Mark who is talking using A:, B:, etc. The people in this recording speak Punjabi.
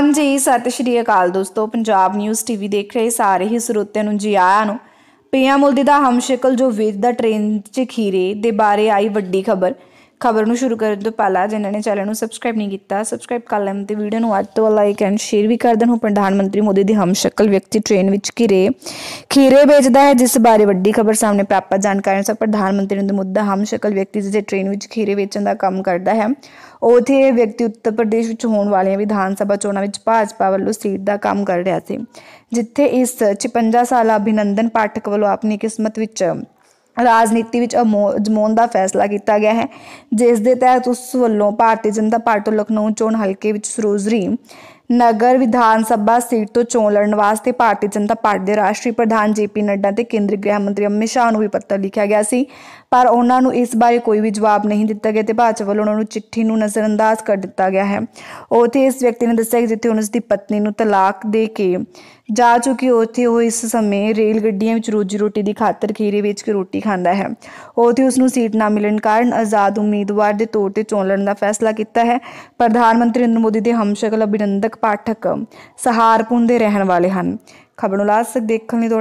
A: ਹਾਂਜੀ ਸਤਿ ਸ਼੍ਰੀ ਅਕਾਲ ਦੋਸਤੋ ਪੰਜਾਬ ਨਿਊਜ਼ ਟੀਵੀ ਦੇਖ ਰਹੇ ਸਾਰੇ ਹੀ ਸਰੋਤਿਆਂ ਨੂੰ ਜੀ ਆਇਆਂ ਨੂੰ ਪੀਐਮ ਮੋਦੀ ਦਾ ਹਮਸ਼ਕਲ ਜੋ ਵੀਰ ਦਾ ਟ੍ਰੇਨ 'ਚ ਖੀਰੇ ਦੇ ਬਾਰੇ ਆਈ ਵੱਡੀ ਖਬਰ ਖਬਰ ਨੂੰ ਸ਼ੁਰੂ ਕਰਨ ਤੋਂ ਪਹਿਲਾਂ ਜਿਨ੍ਹਾਂ ਨੇ ਚੈਨਲ ਨੂੰ ਸਬਸਕ੍ਰਾਈਬ ਨਹੀਂ ਕੀਤਾ ਸਬਸਕ੍ਰਾਈਬ ਕਰ ਲੈਣ ਤੇ ਵੀਡੀਓ ਨੂੰ ਅੱਜ ਤੋਂ ਲਾਈਕ ਐਂਡ ਸ਼ੇਅਰ ਵੀ ਕਰ ਦੇਣ ਉਹ ਪ੍ਰਧਾਨ ਮੰਤਰੀ ਮੋਦੀ ਦੀ ਹਮਸ਼ਕਲ ਵਿਅਕਤੀ ਟ੍ਰੇਨ ਵਿੱਚ ਘਿਰੇ ਖੀਰੇ ਵੇਚਦਾ ਹੈ ਜਿਸ ਬਾਰੇ ਵੱਡੀ ਖਬਰ ਸਾਹਮਣੇ ਪ੍ਰਾਪਤ ਜਾਣਕਾਰੀ ਅਨੁਸਾਰ ਪ੍ਰਧਾਨ ਮੰਤਰੀ ਨੂੰ ਮੁੱਦਾ ਹਮਸ਼ਕਲ ਵਿਅਕਤੀ ਜਿਸ ਟ੍ਰੇਨ ਵਿੱਚ ਖੀਰੇ ਵੇਚਣ ਦਾ ਕੰਮ ਕਰਦਾ ਹੈ ਉਥੇ ਵਿਅਕਤੀ ਉੱਤਰ ਪ੍ਰਦੇਸ਼ ਵਿੱਚ ਹੋਣ ਵਾਲੀਆਂ ਵਿਧਾਨ ਸਭਾ ਚੋਣਾਂ ਵਿੱਚ ਭਾਜਪਾ ਵੱਲੋਂ ਸੀਟ ਦਾ ਕੰਮ ਕਰ ਰਿਹਾ ਸੀ ਜਿੱਥੇ ਇਸ 56 ਸਾਲਾ ਅਭਿਨੰਦਨ ਪਾਠਕ ਵੱਲੋਂ ਆਪਣੀ ਕਿਸਮਤ ਵਿੱਚ ਰਾਜਨੀਤੀ ਵਿੱਚ ਅਜਮੋਨ ਦਾ ਫੈਸਲਾ ਕੀਤਾ ਗਿਆ ਹੈ ਜਿਸ ਦੇ ਤਹਿਤ ਉਸ ਵੱਲੋਂ ਭਾਰਤੀ ਜਨਤਾ ਪਾਰਟੀ ਲਖਨਊ ਚੋਣ ਹਲਕੇ ਵਿੱਚ ਸਰੋਜਰੀ ਨਗਰ ਵਿਧਾਨ ਸਭਾ ਸੀਟ ਤੋਂ ਚੋਣ ਲੜਨ ਵਾਸਤੇ ਭਾਰਤੀ ਜਨਤਾ ਪਾਰਟੀ ਦੇ ਰਾਸ਼ਟਰੀ ਪ੍ਰਧਾਨ ਜੇਪੀ ਨੱਡਾ ਤੇ ਕੇਂਦਰੀ ਗ੍ਰਹਿ ਮੰਤਰੀ ਅਮਿਤ ਸ਼ਾਹ ਨੂੰ ਵੀ ਪੱਤਰ ਲਿਖਿਆ ਗਿਆ ਸੀ ਪਰ ਉਹਨਾਂ ਨੂੰ ਇਸ ਬਾਰੇ ਕੋਈ ਵੀ ਜਵਾਬ ਨਹੀਂ ਦਿੱਤਾ ਗਿਆ ਤੇ ਭਾਜਪਾ ਵੱਲੋਂ ਉਹਨਾਂ ਨੂੰ ਚਿੱਠੀ ਨੂੰ ਨਜ਼ਰਅੰਦਾਜ਼ ਕਰ ਦਿੱਤਾ ਗਿਆ ਹੈ ਉਥੇ ਇਸ ਵਿਅਕਤੀ ਨੇ ਦੱਸਿਆ ਕਿ ਜਿੱਥੇ ਉਹਨਾਂ ਦੀ ਪਤਨੀ ਨੂੰ ਤਲਾਕ ਦੇ ਕੇ ਜਾ ਚੁੱਕੀ ਉਥੇ ਉਹ ਇਸ ਸਮੇਂ ਰੇਲ ਗੱਡੀਆਂ ਵਿੱਚ ਰੋਜੀ ਰੋਟੀ ਦੀ ਖਾਤਰ ਖੀਰੇ ਵੇਚ ਕੇ ਰੋਟੀ ਖਾਂਦਾ ਹੈ ਉਥੇ ਉਸ ਨੂੰ ਸੀਟ ਨਾ ਮਿਲਣ ਕਾਰਨ ਆਜ਼ਾਦ ਉਮੀਦਵਾਰ ਦੇ ਤੌਰ ਤੇ ਚੋਣ ਲੜਨ ਦਾ ਫੈਸਲਾ ਕੀਤਾ ਹੈ ਪ੍ਰਧਾਨ ਮੰਤਰੀ ਨਰਿੰਦਰ ਮੋਦੀ ਦੇ ਹਮਸ਼ਕਲ ਅਭਿਨੰਦਕ ਪਾਠਕ ਸਹਾਰਪੁਰ ਦੇ ਰਹਿਣ ਵਾਲੇ ਹਨ ਖਬਰ ਨੂੰ ਖਬਰਨੁਲਾਸ ਦੇਖਣ ਲਈ